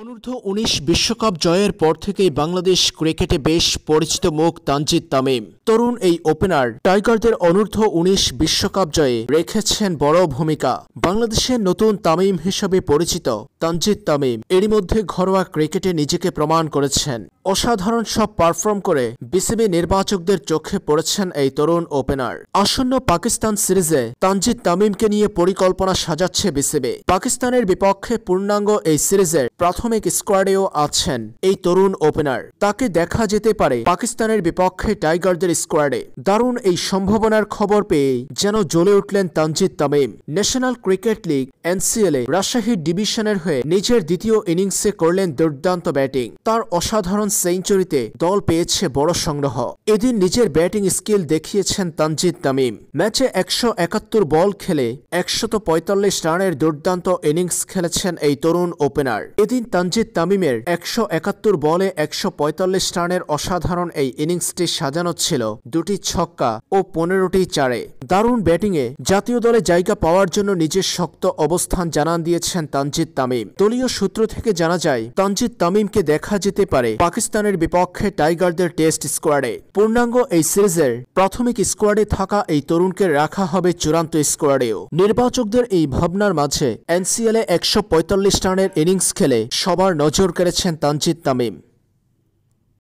অনূর্ধ্ব উনিশ বিশ্বকাপ জয়ের পর থেকেই বাংলাদেশ ক্রিকেটে বেশ পরিচিত মুখ তানজিদ তামিম তরুণ এই ওপেনার টাইগারদের অনূর্ধ্ব উনিশ বিশ্বকাপ জয়ে রেখেছেন বড় ভূমিকা বাংলাদেশের নতুন তামিম হিসেবে পরিচিত তানজিদ তামিম এরই মধ্যে ঘরোয়া ক্রিকেটে নিজেকে প্রমাণ করেছেন অসাধারণ সব পারফর্ম করে বিসিবি নির্বাচকদের চোখে পড়েছেন এই তরুণ ওপেনার আসন্ন পাকিস্তান সিরিজে তানজিদ তামিমকে নিয়ে পরিকল্পনা সাজাচ্ছে বিসিবি পাকিস্তানের বিপক্ষে পূর্ণাঙ্গ এই সিরিজের প্রাথমিক স্কোয়াডেও আছেন এই তরুণ ওপেনার তাকে দেখা যেতে পারে পাকিস্তানের বিপক্ষে টাইগারদের স্কোয়াডে দারুণ এই সম্ভাবনার খবর পেয়ে যেন জ্বলে উঠলেন Tanzid Tamim national cricket cricket league NCLA Rajshahi ডিভিশনের হয়ে নিজের দ্বিতীয় ইনিংসে করলেন দুর্দান্ত ব্যাটিং তার অসাধারণ সেঞ্চুরিতে দল পেয়েছে বড় সংগ্রহ এদিন নিজের ব্যাটিং স্কিল দেখিয়েছেন তানজিদ তামিম ম্যাচে একশো বল খেলে একশত পঁয়তাল্লিশ রানের দুর্দান্ত ইনিংস খেলেছেন এই তরুণ ওপেনার এদিন তানজিদ তামিমের একশো বলে একশো পঁয়তাল্লিশ রানের অসাধারণ এই ইনিংসটি সাজানো ছিল দুটি ছক্কা ও পনেরোটি চারে দারুণ ব্যাটিংয়ে জাতীয় দলে জায়গা পাওয়ার জন্য নিজের শক্ত অবস্থান জানান দিয়েছেন তানজিদ তামিম দলীয় সূত্র থেকে জানা যায় তানজিদ তামিমকে দেখা যেতে পারে পাকিস্তানের বিপক্ষে টাইগারদের টেস্ট স্কোয়াডে পূর্ণাঙ্গ এই সিরিজের প্রাথমিক স্কোয়াডে থাকা এই তরুণকে রাখা হবে চূড়ান্ত স্কোয়াডেও নির্বাচকদের এই ভাবনার মাঝে এনসিএলে একশো রানের ইনিংস খেলে সবার নজর কেড়েছেন তানজিদ তামিম